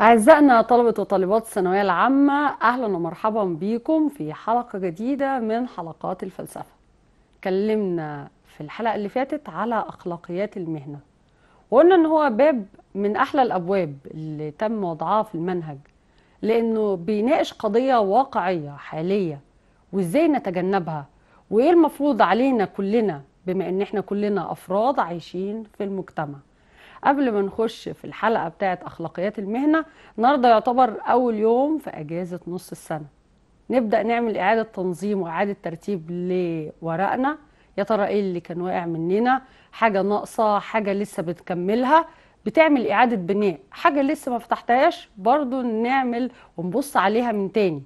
أعزائنا طلبة وطالبات الثانوية العامة أهلا ومرحبا بكم في حلقة جديدة من حلقات الفلسفة اتكلمنا في الحلقة اللي فاتت على أخلاقيات المهنة وقلنا إن هو باب من أحلى الأبواب اللي تم وضعها في المنهج لأنه بيناقش قضية واقعية حالية وإزاي نتجنبها وإيه المفروض علينا كلنا بما إن إحنا كلنا أفراد عايشين في المجتمع قبل ما نخش في الحلقه بتاعه اخلاقيات المهنه النهارده يعتبر اول يوم في اجازه نص السنه نبدا نعمل اعاده تنظيم واعاده ترتيب لورقنا يا ترى ايه اللي كان واقع مننا حاجه ناقصه حاجه لسه بتكملها بتعمل اعاده بناء حاجه لسه ما فتحتهاش برضو نعمل ونبص عليها من تاني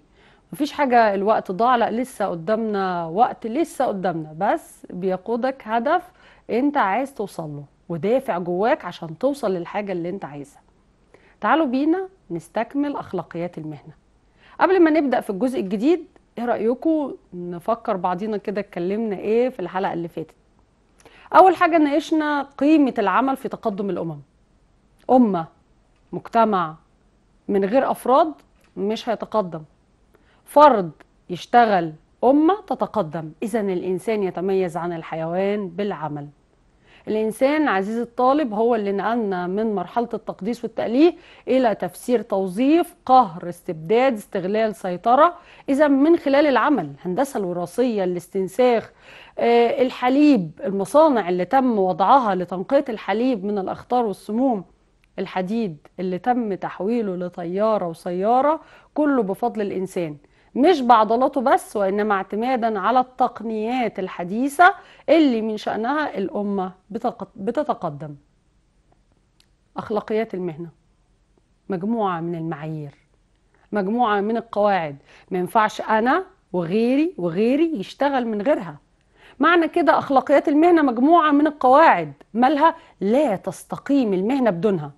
مفيش حاجه الوقت ضاع لا لسه قدامنا وقت لسه قدامنا بس بيقودك هدف انت عايز توصل له ودافع جواك عشان توصل للحاجة اللي انت عايزها تعالوا بينا نستكمل أخلاقيات المهنة قبل ما نبدأ في الجزء الجديد ايه رأيكم نفكر بعضينا كده اتكلمنا ايه في الحلقة اللي فاتت أول حاجة ناقشنا قيمة العمل في تقدم الأمم أمة مجتمع من غير أفراد مش هيتقدم فرد يشتغل أمة تتقدم إذا الإنسان يتميز عن الحيوان بالعمل الإنسان عزيز الطالب هو اللي نقلنا من مرحلة التقديس والتأليه إلى تفسير توظيف قهر استبداد استغلال سيطرة إذا من خلال العمل الهندسة الوراثية الاستنساخ آه، الحليب المصانع اللي تم وضعها لتنقية الحليب من الأخطار والسموم الحديد اللي تم تحويله لطيارة وسيارة كله بفضل الإنسان مش بعضلاته بس وإنما اعتمادا على التقنيات الحديثة اللي من شأنها الأمة بتتقدم أخلاقيات المهنة مجموعة من المعايير مجموعة من القواعد ما ينفعش أنا وغيري وغيري يشتغل من غيرها معنى كده أخلاقيات المهنة مجموعة من القواعد مالها لا تستقيم المهنة بدونها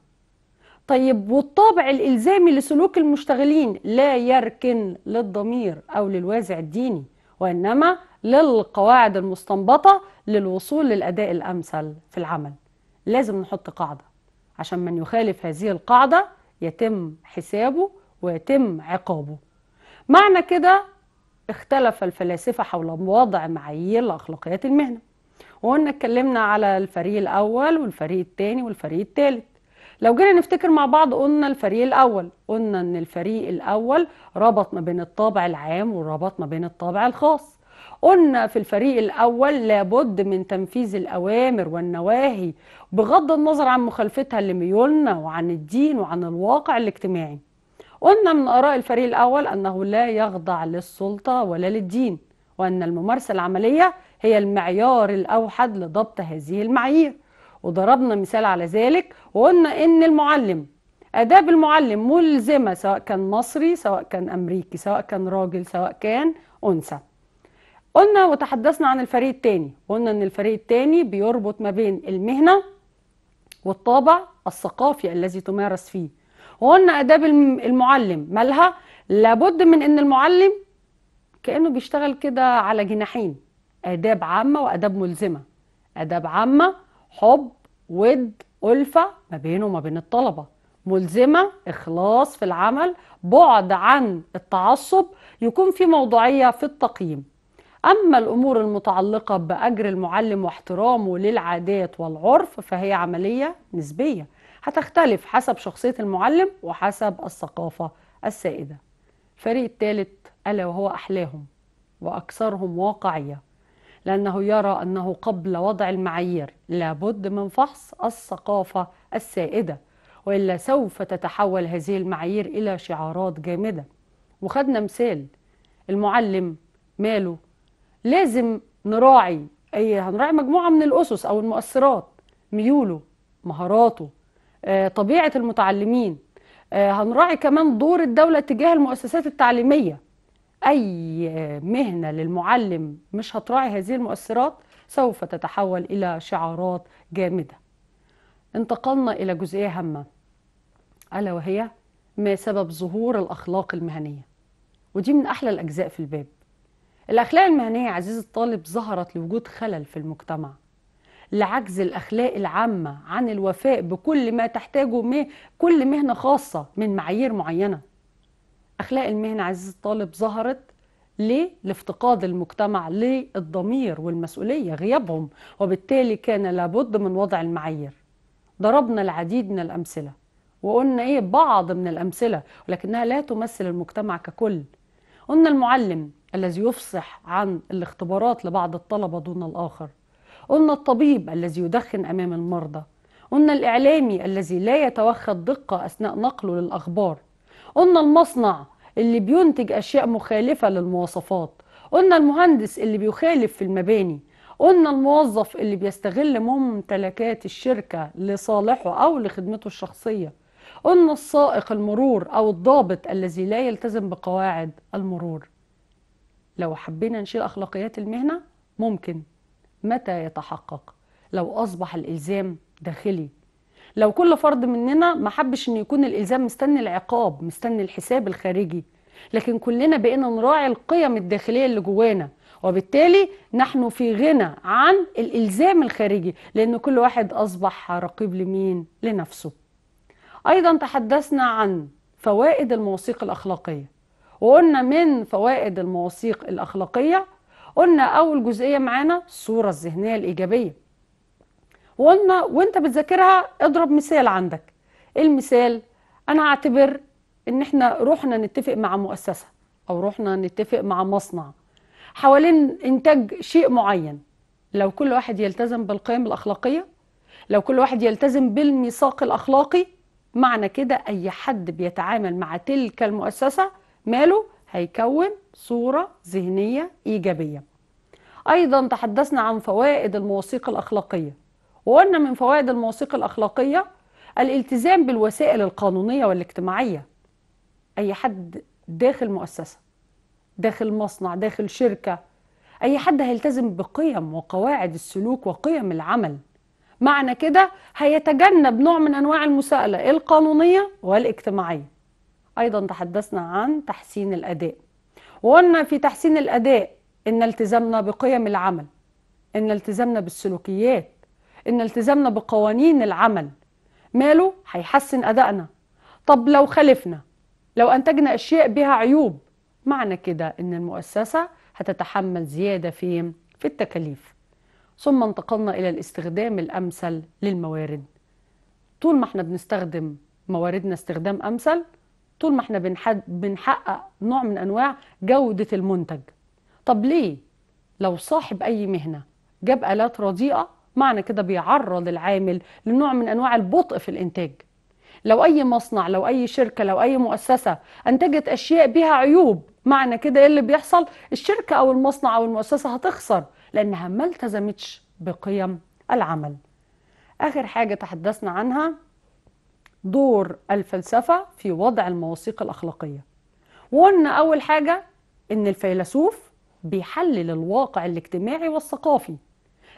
طيب والطابع الإلزامي لسلوك المشتغلين لا يركن للضمير أو للوازع الديني وإنما للقواعد المستنبطة للوصول للأداء الأمثل في العمل لازم نحط قاعدة عشان من يخالف هذه القاعدة يتم حسابه ويتم عقابه معنى كده اختلف الفلاسفة حول وضع معايير لأخلاقيات المهنة وقلنا اتكلمنا على الفريق الأول والفريق الثاني والفريق الثالث لو جينا نفتكر مع بعض قلنا الفريق الأول قلنا أن الفريق الأول ربط ما بين الطابع العام وربط ما بين الطابع الخاص قلنا في الفريق الأول لابد من تنفيذ الأوامر والنواهي بغض النظر عن مخالفتها لميولنا وعن الدين وعن الواقع الاجتماعي قلنا من آراء الفريق الأول أنه لا يخضع للسلطة ولا للدين وأن الممارسة العملية هي المعيار الأوحد لضبط هذه المعايير وضربنا مثال على ذلك وقلنا ان المعلم اداب المعلم ملزمه سواء كان مصري سواء كان امريكي سواء كان راجل سواء كان انثى قلنا وتحدثنا عن الفريق الثاني قلنا ان الفريق الثاني بيربط ما بين المهنه والطابع الثقافي الذي تمارس فيه وقلنا اداب المعلم مالها لابد من ان المعلم كانه بيشتغل كده على جناحين اداب عامه واداب ملزمه اداب عامه حب ود ألفة ما بينه وما بين الطلبة ملزمة إخلاص في العمل بعد عن التعصب يكون في موضوعية في التقييم أما الأمور المتعلقة بأجر المعلم واحترامه للعادات والعرف فهي عملية نسبية هتختلف حسب شخصية المعلم وحسب الثقافة السائدة الفريق الثالث ألا وهو أحلاهم وأكثرهم واقعية لأنه يرى أنه قبل وضع المعايير لابد من فحص الثقافة السائدة وإلا سوف تتحول هذه المعايير إلى شعارات جامدة وخدنا مثال المعلم ماله لازم نراعي أي هنراعي مجموعة من الأسس أو المؤثرات ميوله مهاراته آه، طبيعة المتعلمين آه، هنراعي كمان دور الدولة تجاه المؤسسات التعليمية أي مهنة للمعلم مش هتراعي هذه المؤثرات سوف تتحول إلى شعارات جامدة انتقلنا إلى جزئية هامة ألا وهي ما سبب ظهور الأخلاق المهنية ودي من أحلى الأجزاء في الباب الأخلاق المهنية عزيز الطالب ظهرت لوجود خلل في المجتمع لعجز الأخلاق العامة عن الوفاء بكل ما تحتاجه مه... كل مهنة خاصة من معايير معينة أخلاق المهنة عزيز الطالب ظهرت ليه؟ لافتقاد المجتمع للضمير والمسؤولية غيابهم وبالتالي كان لابد من وضع المعايير ضربنا العديد من الأمثلة وقلنا إيه بعض من الأمثلة ولكنها لا تمثل المجتمع ككل قلنا المعلم الذي يفصح عن الاختبارات لبعض الطلبة دون الآخر قلنا الطبيب الذي يدخن أمام المرضى قلنا الإعلامي الذي لا يتوخى الدقة أثناء نقله للأخبار قلنا المصنع اللي بينتج أشياء مخالفة للمواصفات قلنا المهندس اللي بيخالف في المباني قلنا الموظف اللي بيستغل ممتلكات الشركة لصالحه أو لخدمته الشخصية قلنا السائق المرور أو الضابط الذي لا يلتزم بقواعد المرور لو حبينا نشيل أخلاقيات المهنة ممكن متى يتحقق لو أصبح الإلزام داخلي لو كل فرد مننا ما حبش ان يكون الالزام مستني العقاب مستني الحساب الخارجي لكن كلنا بقينا نراعي القيم الداخليه اللي جوانا وبالتالي نحن في غنى عن الالزام الخارجي لان كل واحد اصبح رقيب لمين لنفسه ايضا تحدثنا عن فوائد المواثيق الاخلاقيه وقلنا من فوائد المواثيق الاخلاقيه قلنا اول جزئيه معانا الصوره الذهنيه الايجابيه وقلنا وانت بتذاكرها اضرب مثال عندك ايه المثال انا هعتبر ان احنا رحنا نتفق مع مؤسسه او رحنا نتفق مع مصنع حوالين انتاج شيء معين لو كل واحد يلتزم بالقيم الاخلاقيه لو كل واحد يلتزم بالميثاق الاخلاقي معنى كده اي حد بيتعامل مع تلك المؤسسه ماله هيكون صوره ذهنيه ايجابيه ايضا تحدثنا عن فوائد المواثيق الاخلاقيه وقلنا من فوائد المواثيق الأخلاقية الالتزام بالوسائل القانونية والاجتماعية أي حد داخل مؤسسة داخل مصنع داخل شركة أي حد هيلتزم بقيم وقواعد السلوك وقيم العمل معنى كده هيتجنب نوع من أنواع المساءلة القانونية والاجتماعية أيضا تحدثنا عن تحسين الأداء وقلنا في تحسين الأداء إن التزامنا بقيم العمل إن التزامنا بالسلوكيات ان التزامنا بقوانين العمل ماله هيحسن ادائنا طب لو خالفنا لو انتجنا اشياء بها عيوب معنى كده ان المؤسسه هتتحمل زياده في في التكاليف ثم انتقلنا الى الاستخدام الامثل للموارد طول ما احنا بنستخدم مواردنا استخدام امثل طول ما احنا بنحقق نوع من انواع جوده المنتج طب ليه لو صاحب اي مهنه جاب الات رديئه معنى كده بيعرض العامل لنوع من انواع البطء في الانتاج لو اي مصنع لو اي شركه لو اي مؤسسه انتجت اشياء بها عيوب معنى كده ايه اللي بيحصل الشركه او المصنع او المؤسسه هتخسر لانها ما التزمتش بقيم العمل اخر حاجه تحدثنا عنها دور الفلسفه في وضع المواثيق الاخلاقيه وقلنا اول حاجه ان الفيلسوف بيحلل الواقع الاجتماعي والثقافي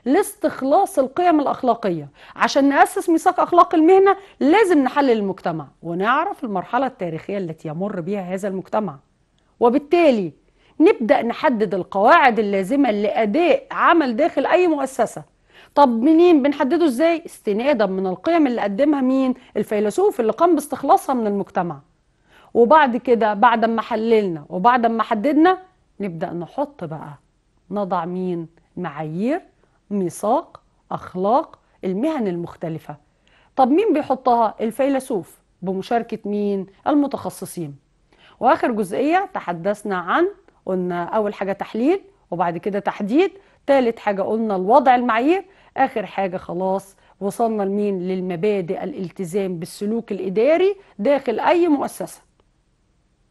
لاستخلاص القيم الأخلاقية عشان نأسس ميثاق أخلاق المهنة لازم نحلل المجتمع ونعرف المرحلة التاريخية التي يمر بها هذا المجتمع وبالتالي نبدأ نحدد القواعد اللازمة لأداء عمل داخل أي مؤسسة طب منين بنحدده ازاي استنادا من القيم اللي قدمها مين الفيلسوف اللي قام باستخلاصها من المجتمع وبعد كده بعد ما حللنا وبعد ما حددنا نبدأ نحط بقى نضع مين معايير ميثاق أخلاق المهن المختلفة طب مين بيحطها الفيلسوف بمشاركة مين المتخصصين وآخر جزئية تحدثنا عن قلنا أول حاجة تحليل وبعد كده تحديد ثالث حاجة قلنا الوضع المعايير آخر حاجة خلاص وصلنا لمين للمبادئ الالتزام بالسلوك الإداري داخل أي مؤسسة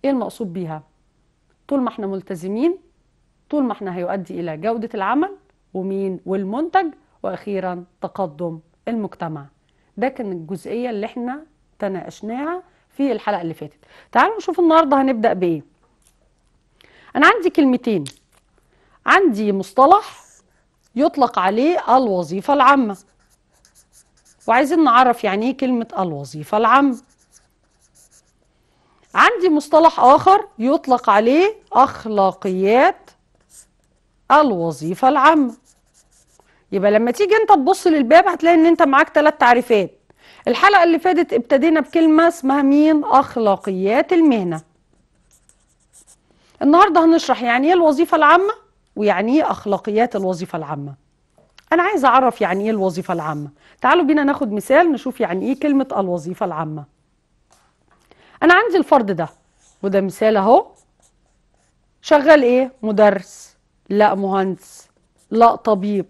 إيه المقصود بيها طول ما احنا ملتزمين طول ما احنا هيؤدي إلى جودة العمل ومين والمنتج واخيرا تقدم المجتمع ده كان الجزئيه اللي احنا تناقشناها في الحلقه اللي فاتت تعالوا نشوف النهارده هنبدا بايه انا عندي كلمتين عندي مصطلح يطلق عليه الوظيفه العامه وعايزين نعرف يعني ايه كلمه الوظيفه العامه عندي مصطلح اخر يطلق عليه اخلاقيات الوظيفه العامه يبقى لما تيجي انت تبص للباب هتلاقي ان انت معاك ثلاث تعريفات الحلقه اللي فاتت ابتدينا بكلمه اسمها مين اخلاقيات المهنه النهارده هنشرح يعني ايه الوظيفه العامه ويعني ايه اخلاقيات الوظيفه العامه انا عايزه اعرف يعني ايه الوظيفه العامه تعالوا بينا ناخد مثال نشوف يعني ايه كلمه الوظيفه العامه انا عندي الفرد ده وده مثال اهو شغال ايه مدرس لا مهندس لا طبيب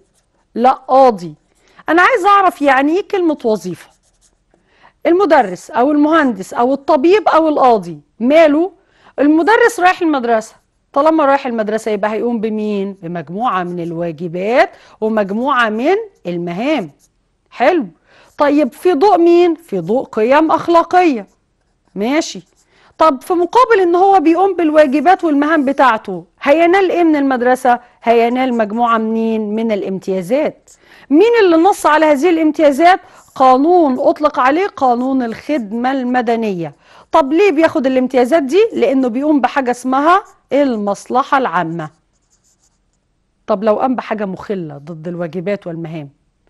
لا قاضي أنا عايز أعرف يعني إيه كلمة وظيفة المدرس أو المهندس أو الطبيب أو القاضي ماله المدرس رايح المدرسة طالما رايح المدرسة يبقى هيقوم بمين؟ بمجموعة من الواجبات ومجموعة من المهام حلو طيب في ضوء مين؟ في ضوء قيم أخلاقية ماشي طب في مقابل ان هو بيقوم بالواجبات والمهام بتاعته هينال ايه من المدرسه هينال مجموعه منين من الامتيازات مين اللي نص على هذه الامتيازات قانون اطلق عليه قانون الخدمه المدنيه طب ليه بياخد الامتيازات دي لانه بيقوم بحاجه اسمها المصلحه العامه طب لو قام بحاجه مخله ضد الواجبات والمهام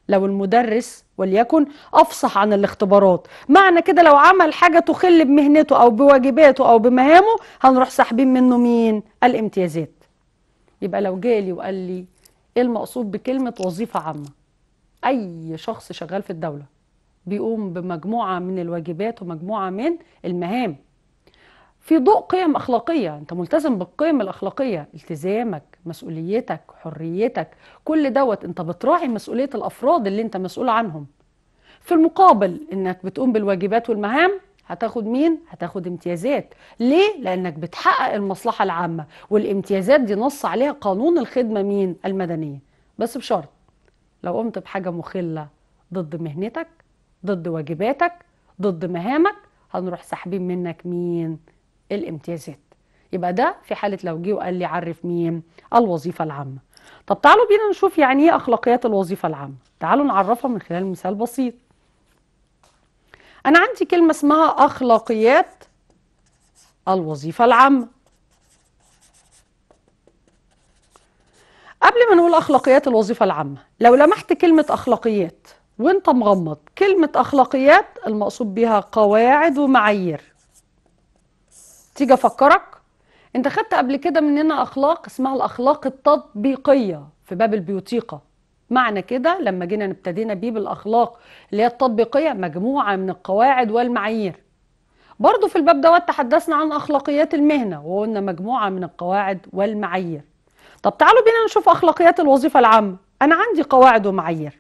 لو المدرس وليكن أفصح عن الاختبارات معنى كده لو عمل حاجة تخل بمهنته أو بواجباته أو بمهامه هنروح ساحبين منه مين الامتيازات يبقى لو جالي وقال لي إيه المقصود بكلمة وظيفة عامة أي شخص شغال في الدولة بيقوم بمجموعة من الواجبات ومجموعة من المهام في ضوء قيم أخلاقية أنت ملتزم بالقيم الأخلاقية التزامك مسؤوليتك حريتك كل دوت انت بتراعي مسؤوليه الافراد اللي انت مسؤول عنهم في المقابل انك بتقوم بالواجبات والمهام هتاخد مين هتاخد امتيازات ليه لانك بتحقق المصلحه العامه والامتيازات دي نص عليها قانون الخدمه مين المدنيه بس بشرط لو قمت بحاجه مخله ضد مهنتك ضد واجباتك ضد مهامك هنروح ساحبين منك مين الامتيازات يبقى ده في حاله لو جه وقال لي عرف مين الوظيفة العامة طب تعالوا بينا نشوف يعني ايه أخلاقيات الوظيفة العامة تعالوا نعرفها من خلال مثال بسيط أنا عندي كلمة اسمها أخلاقيات الوظيفة العامة قبل ما نقول أخلاقيات الوظيفة العامة لو لمحت كلمة أخلاقيات وانت مغمض كلمة أخلاقيات المقصود بها قواعد ومعايير تيجي أفكرك انت خدت قبل كده مننا اخلاق اسمها الاخلاق التطبيقيه في باب البيوتيقه معنى كده لما جينا ابتدينا بيه بالاخلاق اللي هي التطبيقيه مجموعه من القواعد والمعايير برضو في الباب دوت تحدثنا عن اخلاقيات المهنه وقلنا مجموعه من القواعد والمعايير طب تعالوا بينا نشوف اخلاقيات الوظيفه العامه انا عندي قواعد ومعايير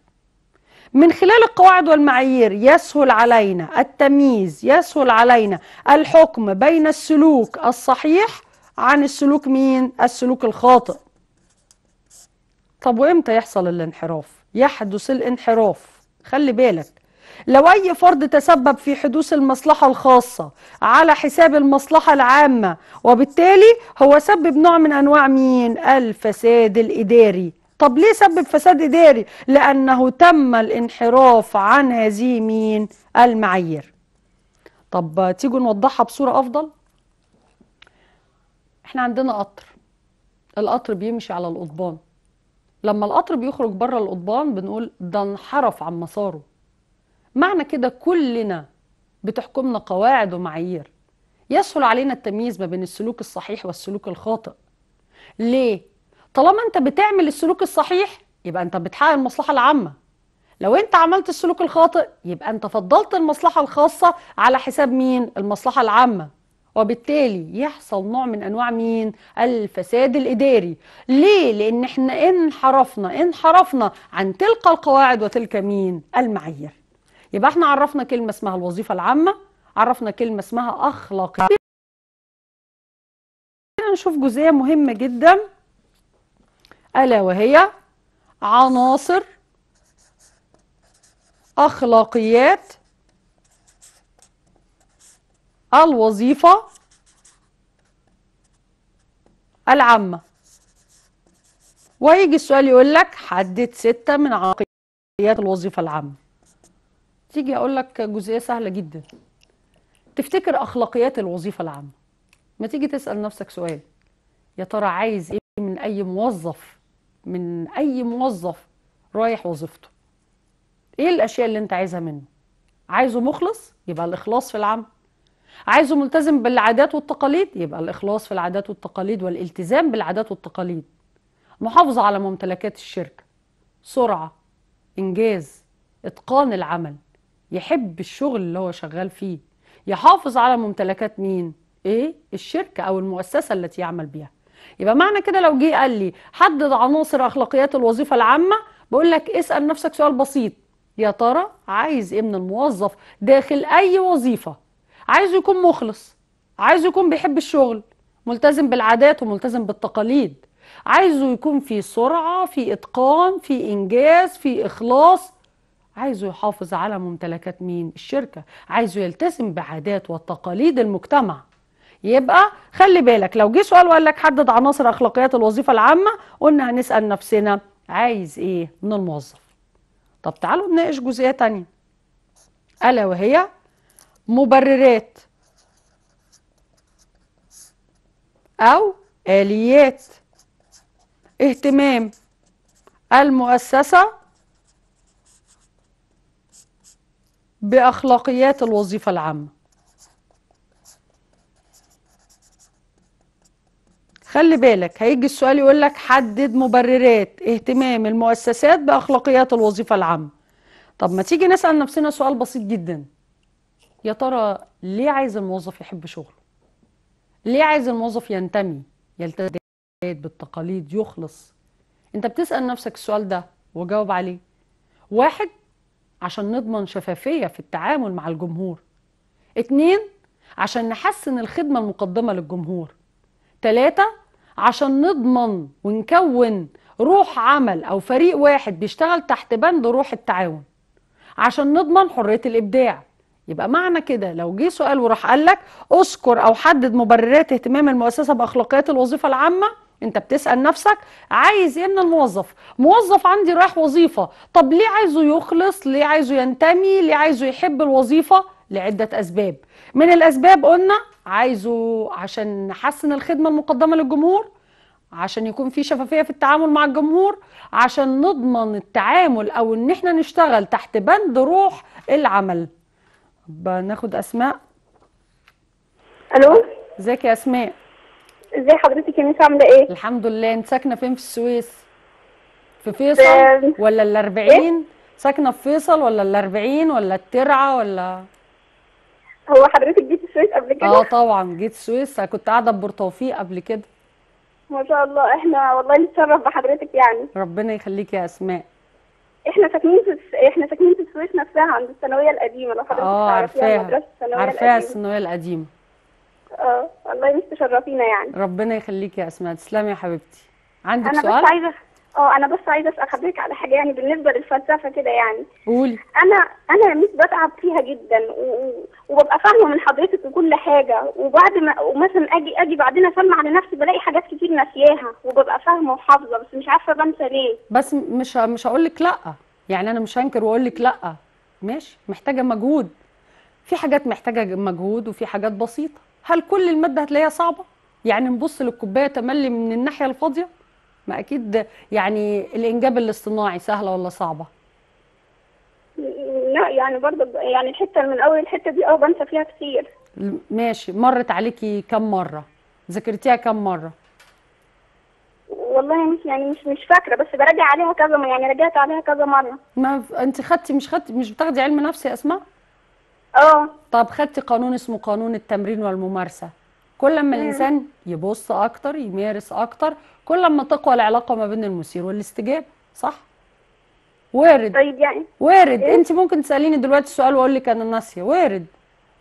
من خلال القواعد والمعايير يسهل علينا التمييز يسهل علينا الحكم بين السلوك الصحيح عن السلوك مين السلوك الخاطئ طب وامتى يحصل الانحراف يحدث الانحراف خلي بالك لو اي فرد تسبب في حدوث المصلحة الخاصة على حساب المصلحة العامة وبالتالي هو سبب نوع من انواع مين الفساد الاداري طب ليه سبب فساد اداري لانه تم الانحراف عن هذه مين المعايير طب تيجوا نوضحها بصورة افضل احنا عندنا قطر القطر بيمشي على القضبان لما القطر بيخرج بره القضبان بنقول ده انحرف عن مساره معنى كده كلنا بتحكمنا قواعد ومعايير يسهل علينا التمييز ما بين السلوك الصحيح والسلوك الخاطئ ليه طالما انت بتعمل السلوك الصحيح يبقى انت بتحقق المصلحه العامه لو انت عملت السلوك الخاطئ يبقى انت فضلت المصلحه الخاصه على حساب مين المصلحه العامه وبالتالي يحصل نوع من انواع مين الفساد الاداري ليه لان احنا انحرفنا انحرفنا عن تلك القواعد وتلك مين المعايير يبقى احنا عرفنا كلمه اسمها الوظيفه العامه عرفنا كلمه اسمها اخلاق نشوف جزئيه مهمه جدا الا وهي عناصر اخلاقيات الوظيفة العامة ويجي السؤال يقول لك حدد ستة من عقليات الوظيفة العامة تيجي أقول لك جزئية سهلة جدا تفتكر أخلاقيات الوظيفة العامة ما تيجي تسأل نفسك سؤال يا ترى عايز إيه من أي موظف من أي موظف رايح وظيفته إيه الأشياء اللي أنت عايزها منه عايزه مخلص يبقى الإخلاص في العمل عايزه ملتزم بالعادات والتقاليد يبقى الإخلاص في العادات والتقاليد والالتزام بالعادات والتقاليد محافظة على ممتلكات الشركة سرعة إنجاز إتقان العمل يحب الشغل اللي هو شغال فيه يحافظ على ممتلكات مين؟ إيه؟ الشركة أو المؤسسة التي يعمل بيها يبقى معنى كده لو جه قال لي حدد عناصر أخلاقيات الوظيفة العامة بقول لك اسأل نفسك سؤال بسيط يا ترى عايز ايه من الموظف داخل اي وظيفه عايزه يكون مخلص عايزه يكون بيحب الشغل ملتزم بالعادات وملتزم بالتقاليد عايزه يكون في سرعة في إتقان في إنجاز في إخلاص عايزه يحافظ على ممتلكات مين الشركة عايزه يلتزم بعادات وتقاليد المجتمع يبقى خلي بالك لو جه سؤال وقال لك حدد عناصر أخلاقيات الوظيفة العامة قلنا هنسأل نفسنا عايز إيه من الموظف طب تعالوا نناقش جزئية تانية ألا وهي مبررات أو آليات اهتمام المؤسسة بأخلاقيات الوظيفة العامة خلي بالك هيجي السؤال يقول لك حدد مبررات اهتمام المؤسسات بأخلاقيات الوظيفة العامة طب ما تيجي نسأل نفسنا سؤال بسيط جداً يا ترى ليه عايز الموظف يحب شغله ليه عايز الموظف ينتمي يلتزم بالتقاليد يخلص انت بتسال نفسك السؤال ده وجاوب عليه واحد عشان نضمن شفافيه في التعامل مع الجمهور اتنين عشان نحسن الخدمه المقدمه للجمهور تلاته عشان نضمن ونكون روح عمل او فريق واحد بيشتغل تحت بند روح التعاون عشان نضمن حريه الابداع يبقى معنى كده لو جه سؤال وراح قال لك اذكر او حدد مبررات اهتمام المؤسسه باخلاقيات الوظيفه العامه انت بتسال نفسك عايز ايه من الموظف موظف عندي رايح وظيفه طب ليه عايزه يخلص ليه عايزه ينتمي ليه عايزه يحب الوظيفه لعده اسباب من الاسباب قلنا عايزه عشان نحسن الخدمه المقدمه للجمهور عشان يكون في شفافيه في التعامل مع الجمهور عشان نضمن التعامل او ان احنا نشتغل تحت بند روح العمل بناخد اسماء الو ازيك يا اسماء ازي حضرتك يا ميس عامله ايه الحمد لله انت ساكنه فين في السويس في فيصل ولا ال 40 إيه؟ ساكنه في فيصل ولا ال 40 ولا الترعه ولا هو حضرتك جيت السويس قبل كده اه طبعا جيت السويس كنت قاعده ببورتوفيق قبل كده ما شاء الله احنا والله نتشرف بحضرتك يعني ربنا يخليك يا اسماء احنا ساكنين في احنا ساكنين في السويس نفسها عند الثانويه القديمه لو حضرتك اه عارفاها عارفاها الثانويه القديمه اه الله يستشرفينا يعني ربنا يخليكي يا اسماء تسلمي يا حبيبتي عندك أنا سؤال انا بس عايزه اه انا بس عايزه اسال حضرتك على حاجه يعني بالنسبه للفلسفه كده يعني قولي انا انا مش بتعب فيها جدا وببقى فاهمه من حضرتك وكل حاجه وبعد ما ومثلا اجي اجي بعدين اسمع على نفسي بلاقي حاجات كتير ناسياها وببقى فاهمه وحافظه بس مش عارفه بنسى ليه بس مش مش هقول لك لا يعني انا مش هنكر واقول لك لا ماشي محتاجه مجهود في حاجات محتاجه مجهود وفي حاجات بسيطه هل كل الماده هتلاقيها صعبه يعني نبص للكوبايه تملي من الناحيه الفاضيه ما اكيد يعني الانجاب الاصطناعي سهله ولا صعبه لا يعني برضه يعني الحته من اول الحته دي اه بنسى فيها كتير ماشي مرت عليكي كم مره ذاكرتيها كم مره والله مش يعني مش مش فاكره بس براجع عليها كذا يعني رجعت عليها كذا مره ما انت خدتي مش خدتي مش بتاخدي علم نفس يا اسماء اه طب خدتي قانون اسمه قانون التمرين والممارسه كل ما الانسان يبص اكتر يمارس اكتر كل ما تقوى العلاقه ما بين المثير والاستجابه صح وارد طيب يعني وارد إيه؟ انت ممكن تساليني دلوقتي السؤال واقول لك انا ناسيه وارد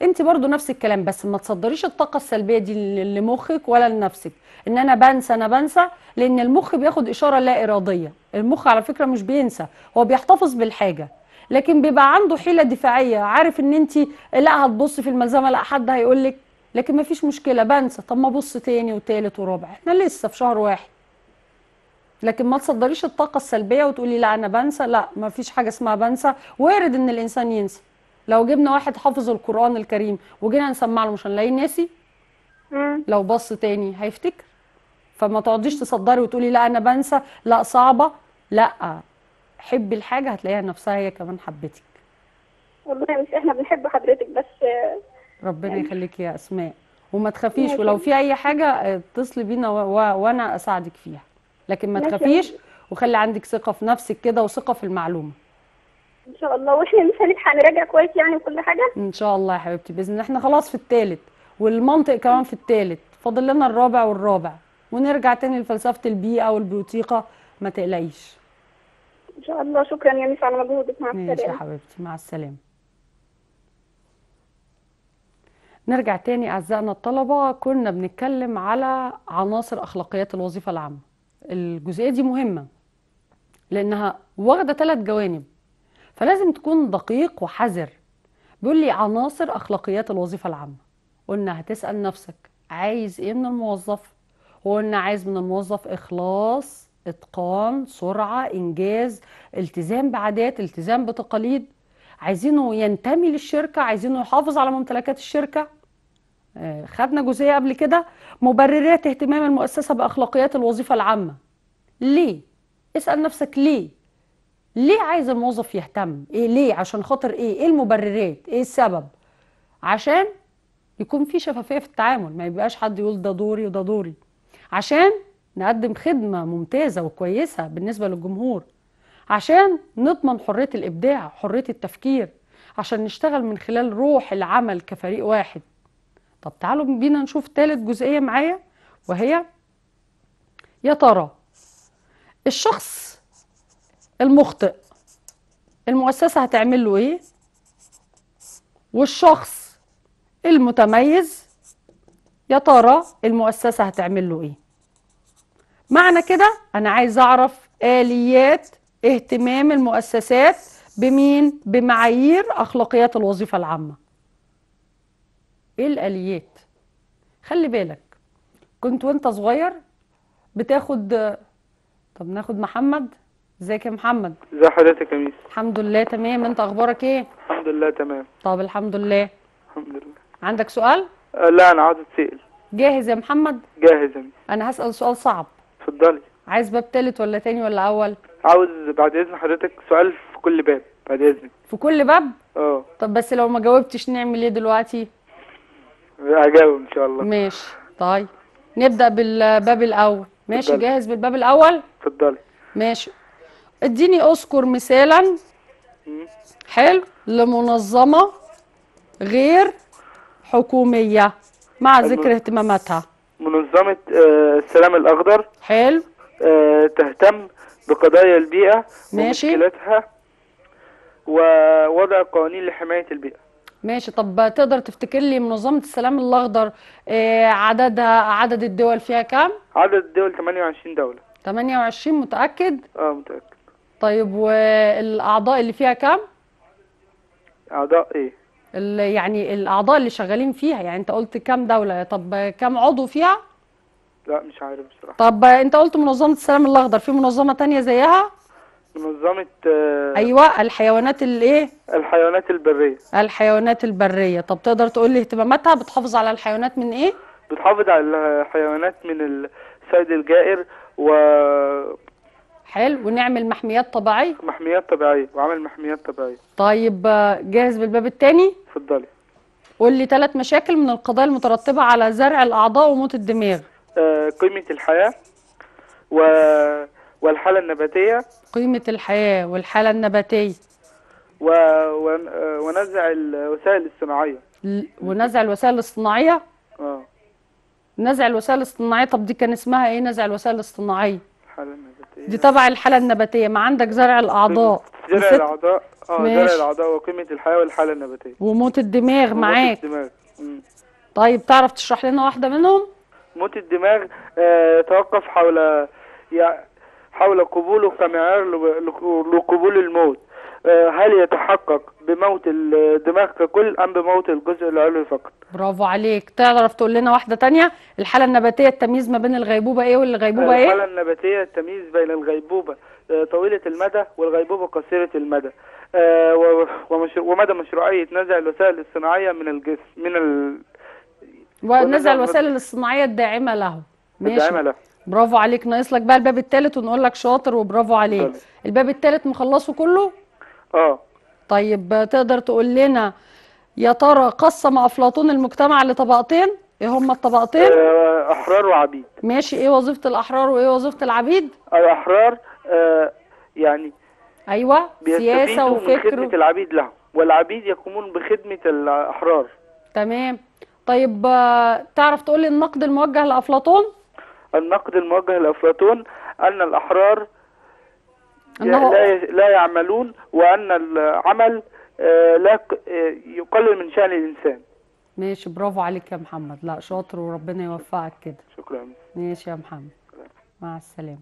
انت برضو نفس الكلام بس ما تصدريش الطاقه السلبيه دي لمخك ولا لنفسك ان انا بنسى انا بنسى لان المخ بياخد اشاره لا اراديه المخ على فكره مش بينسى هو بيحتفظ بالحاجه لكن بيبقى عنده حيله دفاعيه عارف ان انت لا هتبص في الملزمه لا حد هيقول لك لكن ما فيش مشكله بنسى طب ما ابص تاني وتالت ورابع احنا لسه في شهر واحد لكن ما تصدريش الطاقه السلبيه وتقولي لا انا بنسى لا ما فيش حاجه اسمها بنسى وارد ان الانسان ينسى لو جبنا واحد حافظ القران الكريم وجينا نسمع له مش هنلاقيه ناسي لو بص تاني هيفتكر فما تقعديش تصدري وتقولي لا انا بنسى لا صعبه لا حبي الحاجه هتلاقيها نفسها هي كمان حبتك والله مش احنا بنحب حضرتك بس ربنا يعني يخليك يا اسماء وما تخافيش ولو في اي حاجه اتصلي بينا وانا اساعدك فيها لكن ما تخافيش وخلي عندك ثقه في نفسك كده وثقه في المعلومه ان شاء الله واحنا مش هنراجع كويس يعني وكل حاجه ان شاء الله يا حبيبتي باذن الله احنا خلاص في الثالث والمنطق كمان في الثالث فاضل لنا الرابع والرابع ونرجع تاني لفلسفه البيئه والبيوتيقه ما تقلقيش ان شاء الله شكرا يا ميس على مجهودك مع السلامه ماشي يا حبيبتي مع السلامه نرجع تاني اعزائنا الطلبه كنا بنتكلم على عناصر اخلاقيات الوظيفه العامه الجزئيه دي مهمه لانها واخده ثلاث جوانب فلازم تكون دقيق وحذر بيقول لي عناصر اخلاقيات الوظيفه العامه قلنا هتسال نفسك عايز ايه من الموظف وقلنا عايز من الموظف اخلاص اتقان سرعه انجاز التزام بعادات التزام بتقاليد عايزينه ينتمي للشركه عايزينه يحافظ على ممتلكات الشركه آه، خدنا جزئيه قبل كده مبررات اهتمام المؤسسه باخلاقيات الوظيفه العامه ليه اسال نفسك ليه ليه عايز الموظف يهتم ايه ليه عشان خاطر ايه ايه المبررات ايه السبب عشان يكون في شفافيه في التعامل ما يبقاش حد يقول ده دوري وده دوري عشان نقدم خدمه ممتازه وكويسه بالنسبه للجمهور عشان نضمن حريه الابداع حريه التفكير عشان نشتغل من خلال روح العمل كفريق واحد طب تعالوا بينا نشوف ثالث جزئية معايا وهي يا ترى الشخص المخطئ المؤسسة هتعمل له ايه والشخص المتميز يا ترى المؤسسة هتعمل له ايه معنى كده انا عايز اعرف اليات اهتمام المؤسسات بمين بمعايير اخلاقيات الوظيفة العامة ايه الاليات خلي بالك كنت وانت صغير بتاخد طب ناخد محمد ازيك يا محمد ازي حضرتك يا ميس الحمد لله تمام انت اخبارك ايه الحمد لله تمام طب الحمد لله الحمد لله عندك سؤال أه لا انا عاوز اتسال جاهز يا محمد جاهز يا ميس انا هسال سؤال صعب اتفضلي عايز باب تالت ولا تاني ولا اول عاوز بعد اذن حضرتك سؤال في كل باب بعد اذنك في كل باب اه طب بس لو ما جاوبتش نعمل ايه دلوقتي هجاوب ان شاء الله ماشي طيب نبدا بالباب الاول ماشي فضلي. جاهز بالباب الاول اتفضلي ماشي اديني اذكر مثالا حلو لمنظمه غير حكوميه مع ذكر اهتماماتها منظمه آه السلام الاخضر حلو آه تهتم بقضايا البيئه ماشي ومشكلاتها ووضع قوانين لحمايه البيئه ماشي طب تقدر تفتكر لي منظمة السلام الأخضر آه، عددها عدد الدول فيها كام؟ عدد الدول 28 دولة 28 متأكد؟ اه متأكد طيب والأعضاء اللي فيها كام؟ أعضاء ايه؟ يعني الأعضاء اللي شغالين فيها يعني أنت قلت كام دولة طب كام عضو فيها؟ لا مش عارف بصراحة طب أنت قلت منظمة السلام الأخضر في منظمة تانية زيها؟ منظمه آه، ايوه الحيوانات الايه الحيوانات البريه الحيوانات البريه طب تقدر تقول لي اهتماماتها بتحافظ على الحيوانات من ايه بتحافظ على الحيوانات من الصيد الجائر و حلو ونعمل محميات طبيعيه محميات طبيعيه وعمل محميات طبيعيه طيب آه، جاهز بالباب الثاني اتفضلي قول لي ثلاث مشاكل من القضايا المترتبه على زرع الاعضاء وموت الدماغ آه قيمه الحياه و والحالة النباتية قيمة الحياة والحالة النباتية و... و... ونزع الوسائل الصناعية ونزع الوسائل الصناعية؟ اه نزع الوسائل الصناعية طب دي كان اسمها ايه نزع الوسائل الصناعية؟ الحالة النباتية دي تبع الحالة النباتية ما عندك زرع الأعضاء زرع الأعضاء اه زرع الأعضاء وقيمة الحياة والحالة النباتية وموت الدماغ معاك وموت الدماغ مم. طيب تعرف تشرح لنا واحدة منهم؟ موت الدماغ آه توقف حول يعني حول قبوله كمعيار لقبول الموت آه، هل يتحقق بموت الدماغ ككل ام بموت الجزء العلوي فقط برافو عليك تعرف تقول لنا واحده تانية الحاله النباتيه التمييز ما بين الغيبوبه ايه والغيبوبه ايه الحاله النباتيه التمييز بين الغيبوبه آه، طويله المدى والغيبوبه قصيره المدى آه، ومدى مشروعيه نزع الوسائل الصناعيه من الجسم من ال... ونزع الوسائل الصناعيه الداعمه له ماشي الداعمه له برافو عليك ناقص لك بقى الباب الثالث ونقول لك شاطر وبرافو عليك الباب الثالث مخلصه كله اه طيب تقدر تقول لنا يا ترى قسم افلاطون المجتمع لطبقتين ايه هما الطبقتين آه، احرار وعبيد ماشي ايه وظيفه الاحرار وايه وظيفه العبيد الاحرار آه يعني ايوه سياسه وفكر خدمه العبيد لهم والعبيد يقومون بخدمه الاحرار تمام طيب آه، تعرف تقول لي النقد الموجه لافلاطون النقد الموجه لأفلاطون أن الأحرار لا لا يعملون وأن العمل آه، لا آه، يقلل من شأن الإنسان ماشي برافو عليك يا محمد لا شاطر وربنا يوفقك كده شكرا ماشي يا محمد مع السلامه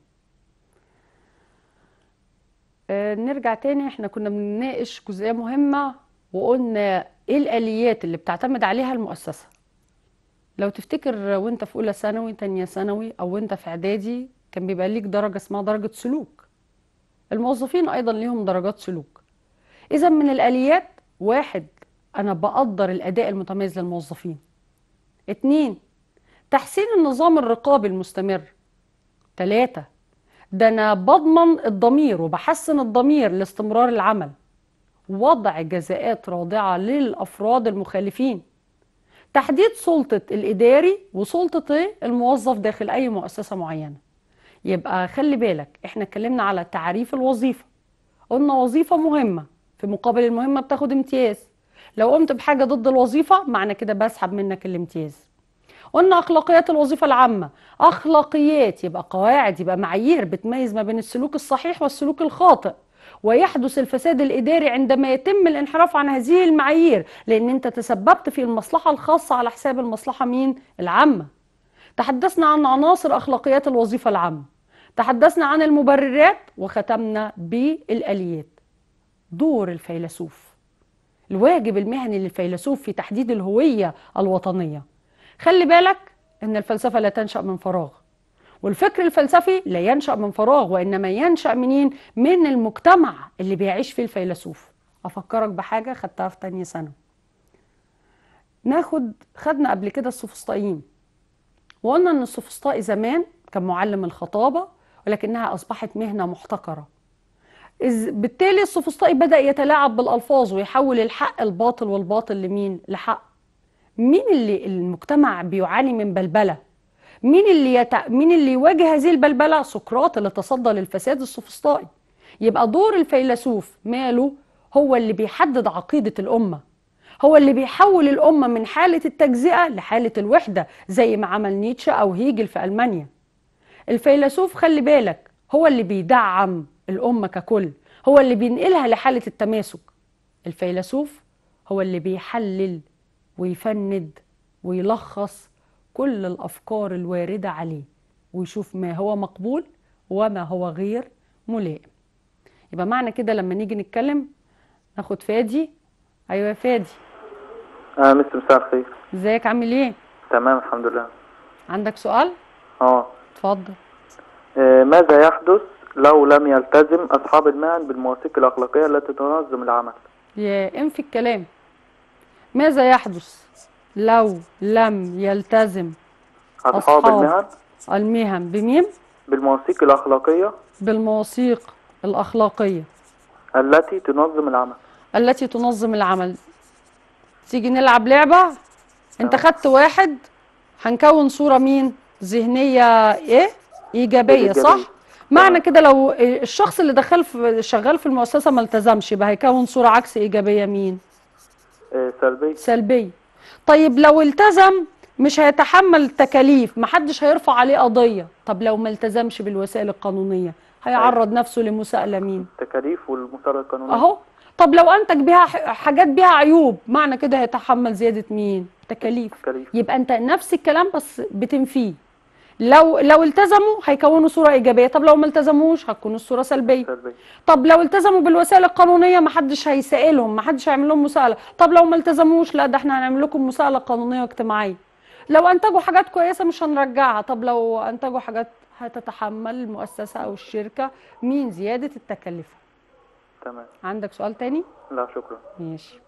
آه، نرجع تاني احنا كنا بنناقش جزئيه مهمه وقلنا ايه الاليات اللي بتعتمد عليها المؤسسه لو تفتكر وانت في اولى ثانوي تانية ثانوي او وانت في اعدادي كان بيبقى ليك درجه اسمها درجه سلوك الموظفين ايضا ليهم درجات سلوك اذا من الاليات واحد انا بقدر الاداء المتميز للموظفين اتنين تحسين النظام الرقابي المستمر تلاتة ده انا بضمن الضمير وبحسن الضمير لاستمرار العمل وضع جزاءات راضعه للافراد المخالفين تحديد سلطة الإداري وسلطة الموظف داخل أي مؤسسة معينة يبقى خلي بالك احنا اتكلمنا على تعريف الوظيفة قلنا وظيفة مهمة في مقابل المهمة بتاخد امتياز لو قمت بحاجة ضد الوظيفة معنى كده بسحب منك الامتياز قلنا أخلاقيات الوظيفة العامة أخلاقيات يبقى قواعد يبقى معايير بتميز ما بين السلوك الصحيح والسلوك الخاطئ ويحدث الفساد الإداري عندما يتم الانحراف عن هذه المعايير لأن أنت تسببت في المصلحة الخاصة على حساب المصلحة مين؟ العامة تحدثنا عن عناصر أخلاقيات الوظيفة العامة تحدثنا عن المبررات وختمنا بالآليات دور الفيلسوف الواجب المهني للفيلسوف في تحديد الهوية الوطنية خلي بالك أن الفلسفة لا تنشأ من فراغ والفكر الفلسفي لا ينشأ من فراغ وإنما ينشأ منين؟ من المجتمع اللي بيعيش فيه الفيلسوف أفكرك بحاجة خدتها في تانية سنة ناخد خدنا قبل كده السوفسطائيين وقلنا إن السوفسطائي زمان كان معلم الخطابة ولكنها أصبحت مهنة محتقرة بالتالي السوفسطائي بدأ يتلاعب بالألفاظ ويحول الحق الباطل والباطل لمين؟ لحق مين اللي المجتمع بيعاني من بلبله مين اللي يتع... مين اللي يواجه هذه البلبله سقراط اللي تصدى للفساد السوفسطائي يبقى دور الفيلسوف ماله هو اللي بيحدد عقيده الامه هو اللي بيحول الامه من حاله التجزئه لحاله الوحده زي ما عمل نيتشه او هيجل في المانيا الفيلسوف خلي بالك هو اللي بيدعم الامه ككل هو اللي بينقلها لحاله التماسك الفيلسوف هو اللي بيحلل ويفند ويلخص كل الأفكار الواردة عليه ويشوف ما هو مقبول وما هو غير ملائم يبقى معنى كده لما نيجي نتكلم ناخد فادي ايوه يا فادي اه مستر مساء الخير ازيك عامل ايه تمام الحمد لله عندك سؤال اه اتفضل آه ماذا يحدث لو لم يلتزم اصحاب المهن بالمواثيق الاخلاقيه التي تنظم العمل يا ام في الكلام ماذا يحدث لو لم يلتزم أصحاب المهن المهن بميم بالمواثيق الأخلاقية بالمواثيق الأخلاقية التي تنظم العمل التي تنظم العمل تيجي نلعب لعبة انت خدت واحد هنكون صورة مين ذهنية ايه إيجابية, إيجابية. صح معنى كده لو الشخص اللي دخل في شغال في المؤسسة ما التزمش يبقى هيكون صورة عكس إيجابية مين آه، سلبية سلبية طيب لو التزم مش هيتحمل التكاليف محدش هيرفع عليه قضية طب لو ما التزمش بالوسائل القانونية هيعرض طيب. نفسه لمساءلة مين التكاليف والمساءلة القانونية اهو طب لو انتج بيها حاجات بيها عيوب معنى كده هيتحمل زيادة مين تكاليف. تكاليف يبقى انت نفس الكلام بس بتنفيه لو لو التزموا هيكونوا صوره ايجابيه طب لو ما التزموش هتكون الصوره سلبيه طب لو التزموا بالوسائل القانونيه ما حدش هيسائلهم ما حدش هيعمل لهم مساءله طب لو ما التزموش لا ده احنا هنعمل لكم مساءله قانونيه واجتماعيه لو انتجوا حاجات كويسه مش هنرجعها طب لو انتجوا حاجات هتتحمل المؤسسه او الشركه مين زياده التكلفه تمام عندك سؤال تاني لا شكرا ماشي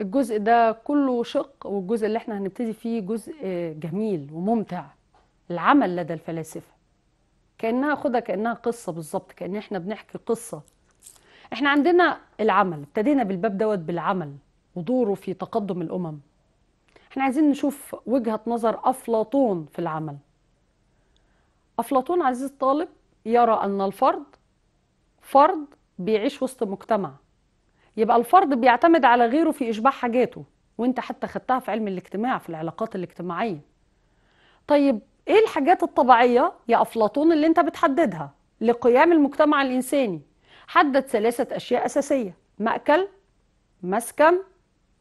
الجزء ده كله شق والجزء اللي احنا هنبتدي فيه جزء آه، جميل وممتع العمل لدى الفلاسفه كانها خدها كانها قصه بالظبط كان احنا بنحكي قصه احنا عندنا العمل ابتدينا بالباب دوت بالعمل ودوره في تقدم الامم احنا عايزين نشوف وجهه نظر افلاطون في العمل افلاطون عزيز الطالب يرى ان الفرد فرد بيعيش وسط مجتمع يبقى الفرد بيعتمد على غيره في إشباع حاجاته وانت حتى خدتها في علم الاجتماع في العلاقات الاجتماعية طيب ايه الحاجات الطبيعية يا أفلاطون اللي انت بتحددها لقيام المجتمع الإنساني حدد ثلاثة أشياء أساسية مأكل مسكن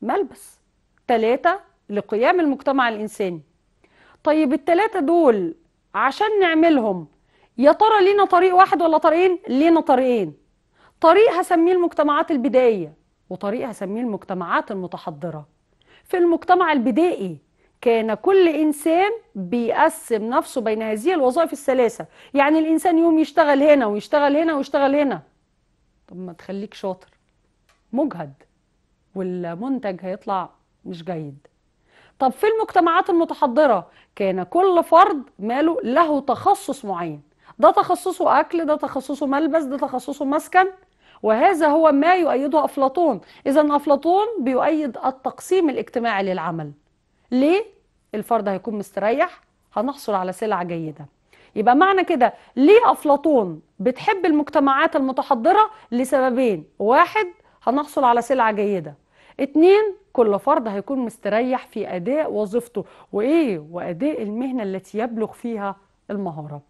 ملبس ثلاثة لقيام المجتمع الإنساني طيب الثلاثة دول عشان نعملهم يا ترى لينا طريق واحد ولا طريقين لينا طريقين طريق هسميه المجتمعات البدائية وطريق هسميه المجتمعات المتحضرة في المجتمع البدائي كان كل إنسان بيقسم نفسه بين هذه الوظائف الثلاثة يعني الإنسان يوم يشتغل هنا ويشتغل هنا ويشتغل هنا طب ما تخليك شاطر مجهد والمنتج هيطلع مش جيد طب في المجتمعات المتحضرة كان كل فرد ماله له تخصص معين ده تخصصه أكل ده تخصصه ملبس ده تخصصه مسكن وهذا هو ما يؤيده أفلاطون إذا أفلاطون بيؤيد التقسيم الاجتماعي للعمل ليه؟ الفرد هيكون مستريح هنحصل على سلع جيدة يبقى معنى كده ليه أفلاطون بتحب المجتمعات المتحضرة لسببين واحد هنحصل على سلعة جيدة اتنين كل فرد هيكون مستريح في أداء وظيفته وإيه وأداء المهنة التي يبلغ فيها المهارة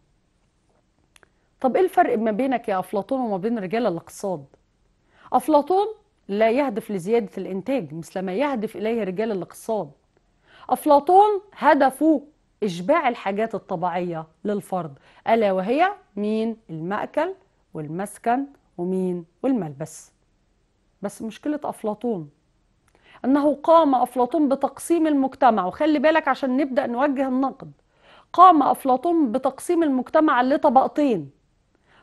طب ايه الفرق ما بينك يا افلاطون وما بين رجال الاقتصاد افلاطون لا يهدف لزياده الانتاج مثل ما يهدف اليه رجال الاقتصاد افلاطون هدفه اشباع الحاجات الطبيعيه للفرد الا وهي مين الماكل والمسكن ومين والملبس بس مشكله افلاطون انه قام افلاطون بتقسيم المجتمع وخلي بالك عشان نبدا نوجه النقد قام افلاطون بتقسيم المجتمع لطبقتين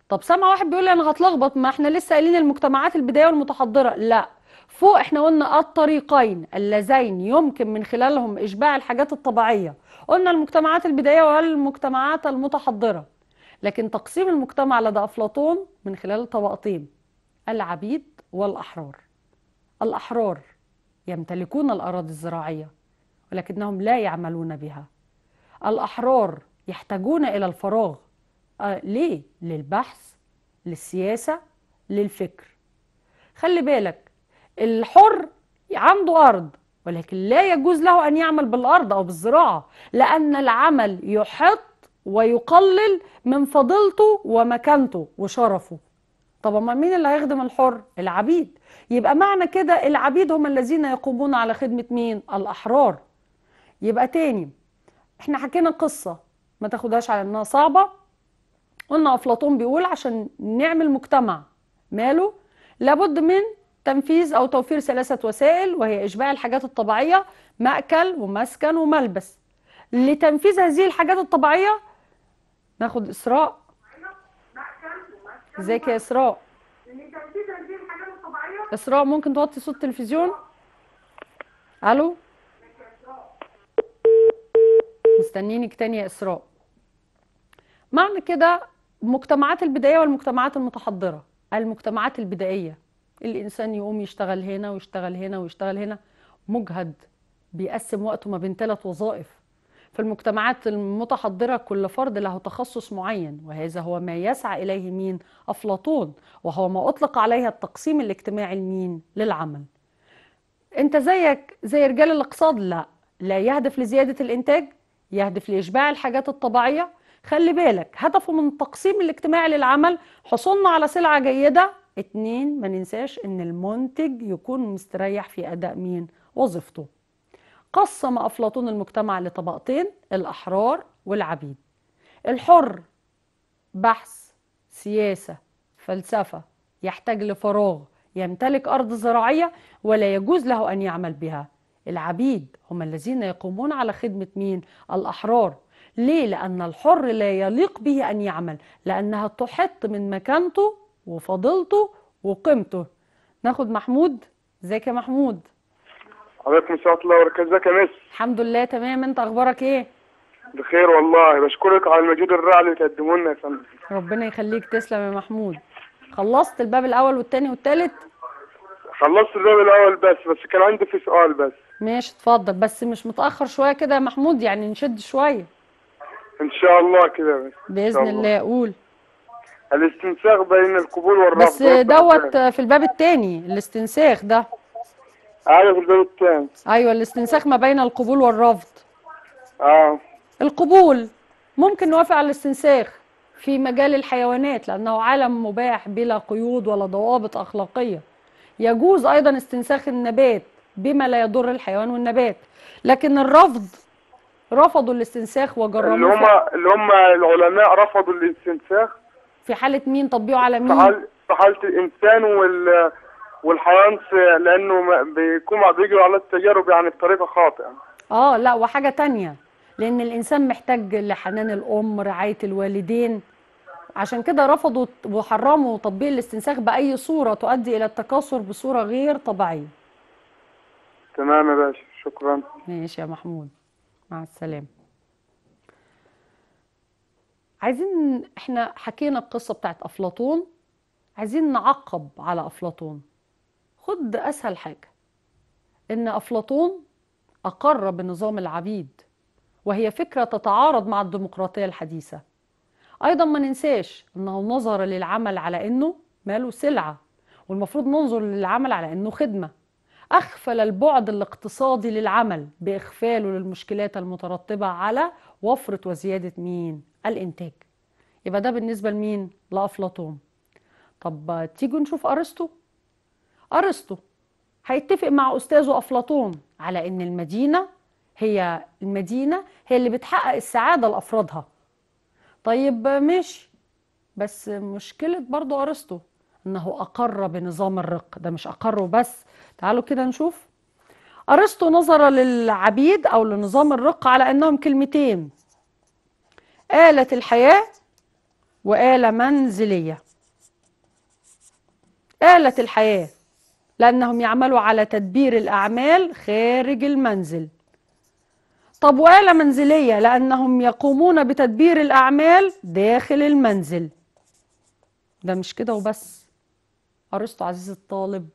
طب سامع واحد بيقول لي انا هتلخبط ما احنا لسه قايلين المجتمعات البدائيه والمتحضره لا فوق احنا قلنا الطريقين اللذين يمكن من خلالهم اشباع الحاجات الطبيعيه قلنا المجتمعات البدائيه والمجتمعات المتحضره لكن تقسيم المجتمع لدى افلاطون من خلال طبقتين العبيد والاحرار الاحرار يمتلكون الاراضي الزراعيه ولكنهم لا يعملون بها الاحرار يحتاجون الى الفراغ آه ليه؟ للبحث للسياسة للفكر خلي بالك الحر عنده أرض ولكن لا يجوز له أن يعمل بالأرض أو بالزراعة لأن العمل يحط ويقلل من فضيلته ومكانته وشرفه طب ما مين اللي هيخدم الحر العبيد يبقى معنى كده العبيد هم الذين يقومون على خدمة مين الأحرار يبقى تاني احنا حكينا قصة ما تاخدهاش على انها صعبة قلنا أفلاطون بيقول عشان نعمل مجتمع ماله لابد من تنفيذ أو توفير ثلاثة وسائل وهي إشباع الحاجات الطبيعية مأكل ومسكن وملبس لتنفيذ هذه الحاجات الطبيعية ناخد إسراء ازيك يا إسراء إسراء ممكن توطي صوت التلفزيون ألو مستنينك تاني يا إسراء معنى كده مجتمعات البدائيه والمجتمعات المتحضره المجتمعات البدائيه الانسان يقوم يشتغل هنا ويشتغل هنا ويشتغل هنا مجهد بيقسم وقته ما بين ثلاث وظائف في المجتمعات المتحضرة كل فرد له تخصص معين وهذا هو ما يسعى إليه مين أفلاطون وهو ما أطلق عليها التقسيم الاجتماعي المين للعمل أنت زيك زي رجال الاقتصاد لا لا يهدف لزيادة الإنتاج يهدف لإشباع الحاجات الطبيعية خلي بالك هدفه من التقسيم الاجتماعي للعمل حصولنا على سلعة جيدة اتنين ما ننساش ان المنتج يكون مستريح في اداء مين وظيفته قسم افلاطون المجتمع لطبقتين الاحرار والعبيد الحر بحث سياسة فلسفة يحتاج لفراغ يمتلك أرض زراعية ولا يجوز له أن يعمل بها العبيد هم الذين يقومون على خدمة مين؟ الأحرار ليه؟ لأن الحر لا يليق به أن يعمل لأنها تحط من مكانته وفضيلته وقيمته ناخد محمود ازيك يا محمود عليكم السلام الله وبركاته ازيك يا مس الحمد لله تمام انت اخبارك ايه بخير والله بشكرك على المجهود الرائع اللي بتقدمه لنا يا فندم ربنا يخليك تسلم يا محمود خلصت الباب الاول والثاني والثالث خلصت الباب الاول بس بس كان عندي في سؤال بس ماشي اتفضل بس مش متاخر شويه كده يا محمود يعني نشد شويه ان شاء الله كده باذن الله. الله قول الاستنساخ بين القبول والرفض بس دوت في الباب الثاني الاستنساخ ده ايوه في الباب الثاني ايوه الاستنساخ ما بين القبول والرفض اه القبول ممكن نوافق على الاستنساخ في مجال الحيوانات لانه عالم مباح بلا قيود ولا ضوابط اخلاقيه يجوز ايضا استنساخ النبات بما لا يضر الحيوان والنبات لكن الرفض رفضوا الاستنساخ وجرموه اللي هم اللي هم العلماء رفضوا الاستنساخ في حاله مين تطبيقه على مين؟ في حاله في حاله الانسان وال والحيوان لانه بيكون بيجروا على التجارب يعني بطريقه خاطئه اه لا وحاجه تانية لان الانسان محتاج لحنان الام رعايه الوالدين عشان كده رفضوا وحرموا تطبيق الاستنساخ باي صوره تؤدي الى التكاثر بصوره غير طبيعيه تمام يا باشا شكرا ماشي يا محمود مع السلامة عايزين احنا حكينا القصة بتاعت أفلاطون عايزين نعقب على أفلاطون خد أسهل حاجة إن أفلاطون أقر بنظام العبيد وهي فكرة تتعارض مع الديمقراطية الحديثة أيضا ما ننساش أنه نظر للعمل على أنه ماله سلعة والمفروض ننظر للعمل على أنه خدمة أخفل البعد الاقتصادي للعمل بإخفاله للمشكلات المترتبة على وفرة وزيادة مين؟ الإنتاج يبقى ده بالنسبة لمين؟ لأفلاطون طب تيجوا نشوف أرسطو أرسطو هيتفق مع أستاذه أفلاطون على إن المدينة هي المدينة هي اللي بتحقق السعادة لأفرادها طيب ماشي بس مشكلة برضو أرسطو أنه أقر بنظام الرق ده مش أقره بس تعالوا كده نشوف أرسطو نظر للعبيد أو لنظام الرق على أنهم كلمتين آلة الحياة وآلة منزلية آلة الحياة لأنهم يعملوا على تدبير الأعمال خارج المنزل طب وآلة منزلية لأنهم يقومون بتدبير الأعمال داخل المنزل ده مش كده وبس أرسطو عزيز الطالب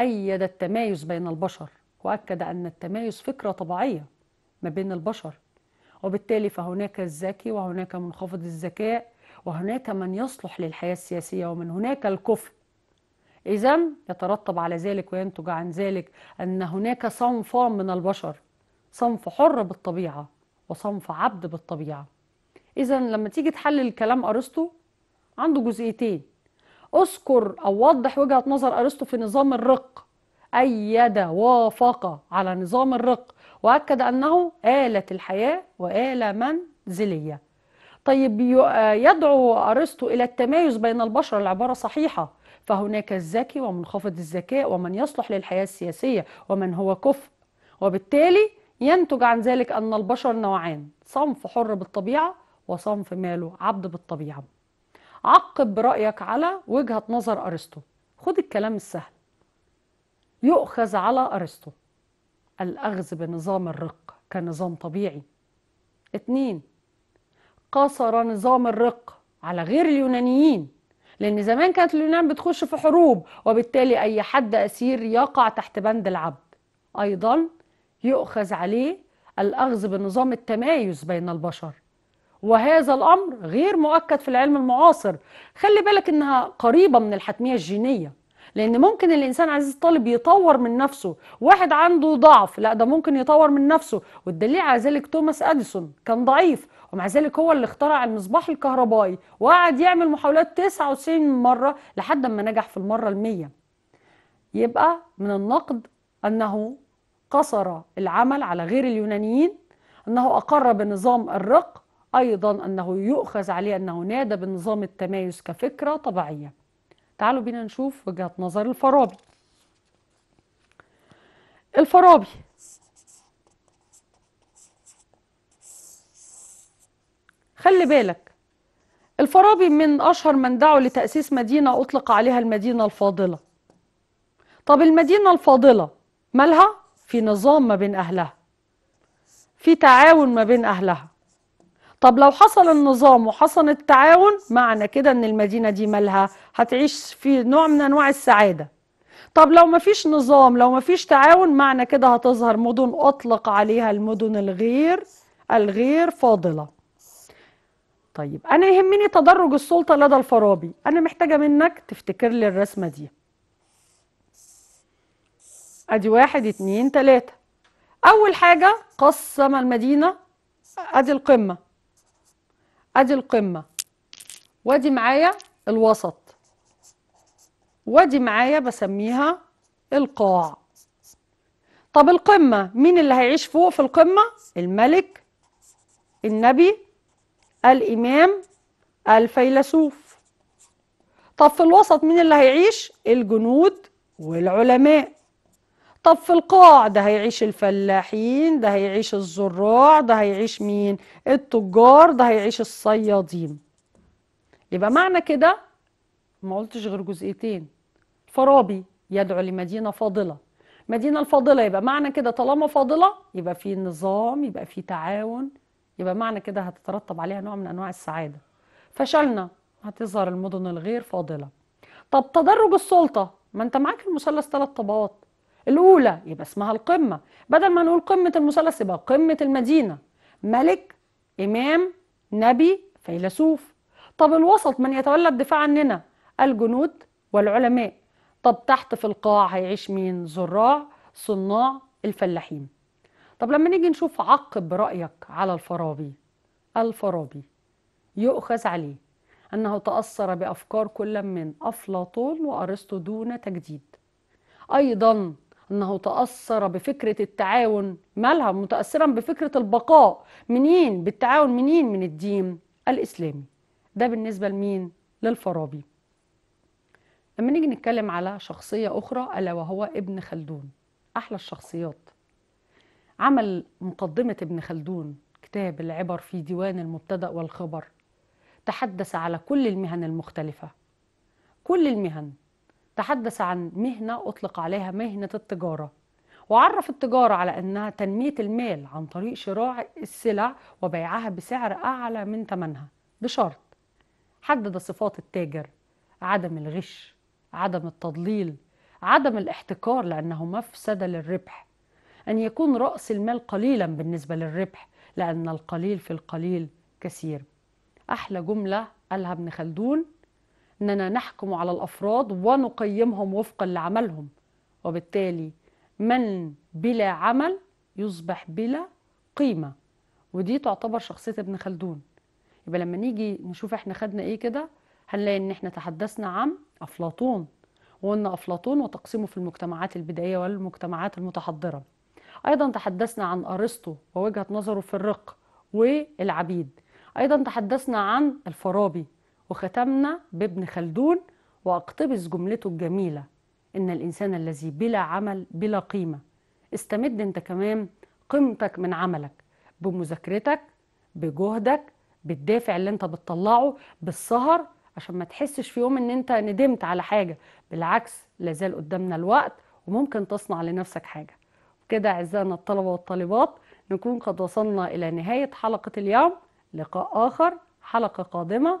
أيد التمايز بين البشر وأكد أن التمايز فكرة طبيعية ما بين البشر وبالتالي فهناك الذكي وهناك منخفض الذكاء وهناك من يصلح للحياة السياسية ومن هناك الكفء إذا يترتب على ذلك وينتج عن ذلك أن هناك صنفان من البشر صنف حر بالطبيعة وصنف عبد بالطبيعة إذا لما تيجي تحلل كلام أرسطو عنده جزئيتين اذكر أو وضح وجهة نظر أرسطو في نظام الرق أيد وافق على نظام الرق وأكد أنه آلة الحياة وآلة منزلية طيب يدعو أرسطو إلى التمايز بين البشر العبارة صحيحة فهناك الذكي ومنخفض الذكاء ومن يصلح للحياة السياسية ومن هو كفء وبالتالي ينتج عن ذلك أن البشر نوعان صنف حر بالطبيعة وصنف ماله عبد بالطبيعة عقب برأيك على وجهة نظر أرسطو خد الكلام السهل يؤخذ على أرسطو الأخذ بنظام الرق كنظام طبيعي اتنين قصر نظام الرق على غير اليونانيين لأن زمان كانت اليونان بتخش في حروب وبالتالي أي حد أسير يقع تحت بند العبد أيضا يؤخذ عليه الأخذ بنظام التمايز بين البشر وهذا الأمر غير مؤكد في العلم المعاصر خلي بالك إنها قريبة من الحتمية الجينية لأن ممكن الإنسان عزيز الطالب يطور من نفسه واحد عنده ضعف لا ده ممكن يطور من نفسه والدليل على ذلك توماس أديسون كان ضعيف ومع ذلك هو اللي اخترع المصباح الكهربائي وقعد يعمل محاولات 99 مرة لحد ما نجح في المرة ال100 يبقى من النقد أنه قصر العمل على غير اليونانيين أنه أقر بنظام الرق أيضا أنه يؤخذ عليه أنه نادى بنظام التمايز كفكرة طبيعية تعالوا بينا نشوف وجهة نظر الفارابي الفارابي خلي بالك الفارابي من أشهر من دعوا لتأسيس مدينة أطلق عليها المدينة الفاضلة طب المدينة الفاضلة مالها؟ في نظام ما بين أهلها في تعاون ما بين أهلها طب لو حصل النظام وحصل التعاون معنى كده ان المدينه دي مالها هتعيش في نوع من انواع السعاده طب لو مفيش نظام لو مفيش تعاون معنى كده هتظهر مدن اطلق عليها المدن الغير الغير فاضله طيب انا يهمني تدرج السلطه لدى الفارابي انا محتاجه منك تفتكر لي الرسمه دي ادي واحد اتنين تلاته اول حاجه قسم المدينه ادي القمه ادي القمه وادي معايا الوسط وادي معايا بسميها القاع طب القمه مين اللي هيعيش فوق في القمه الملك النبي الامام الفيلسوف طب في الوسط مين اللي هيعيش الجنود والعلماء طب في القاع ده هيعيش الفلاحين ده هيعيش الزراع ده هيعيش مين التجار ده هيعيش الصيادين يبقى معنى كده ما قلتش غير جزئيتين فرابي يدعو لمدينة فاضلة مدينة الفاضلة يبقى معنى كده طالما فاضلة يبقى في نظام يبقى في تعاون يبقى معنى كده هتترتب عليها نوع من أنواع السعادة فشلنا هتظهر المدن الغير فاضلة طب تدرج السلطة ما انت معاك المثلث ثلاث طبقات الأولى يبقى اسمها القمة بدل ما نقول قمة المثلث يبقى قمة المدينة ملك إمام نبي فيلسوف طب الوسط من يتولى الدفاع عننا الجنود والعلماء طب تحت في القاع هيعيش مين زراع صناع الفلاحين طب لما نيجي نشوف عقب رأيك على الفارابي الفارابي يؤخذ عليه أنه تأثر بأفكار كل من أفلاطون وأرسطو دون تجديد أيضا أنه تأثر بفكرة التعاون مالها متأثرا بفكرة البقاء منين بالتعاون منين من الدين الإسلامي ده بالنسبة لمين للفارابي لما نيجي نتكلم على شخصية أخرى ألا وهو ابن خلدون أحلى الشخصيات عمل مقدمة ابن خلدون كتاب العبر في ديوان المبتدأ والخبر تحدث على كل المهن المختلفة كل المهن تحدث عن مهنة أطلق عليها مهنة التجارة وعرف التجارة على أنها تنمية المال عن طريق شراء السلع وبيعها بسعر أعلى من ثمنها بشرط حدد صفات التاجر عدم الغش عدم التضليل عدم الاحتكار لأنه مفسدة للربح أن يكون رأس المال قليلا بالنسبة للربح لأن القليل في القليل كثير أحلى جملة قالها ابن خلدون أننا نحكم على الأفراد ونقيمهم وفقا لعملهم وبالتالي من بلا عمل يصبح بلا قيمة ودي تعتبر شخصية ابن خلدون يبقى لما نيجي نشوف احنا خدنا ايه كده هنلاقي ان احنا تحدثنا عن أفلاطون وقلنا أفلاطون وتقسيمه في المجتمعات البدائية والمجتمعات المتحضرة أيضا تحدثنا عن أرسطو ووجهة نظره في الرق والعبيد أيضا تحدثنا عن الفارابي وختمنا بابن خلدون وأقتبس جملته الجميلة إن الإنسان الذي بلا عمل بلا قيمة استمد أنت كمان قيمتك من عملك بمذاكرتك بجهدك بالدافع اللي أنت بتطلعه بالسهر عشان ما تحسش في يوم ان انت ندمت على حاجة بالعكس لازال قدامنا الوقت وممكن تصنع لنفسك حاجة كده أعزائنا الطلبة والطالبات نكون قد وصلنا إلى نهاية حلقة اليوم لقاء آخر حلقة قادمة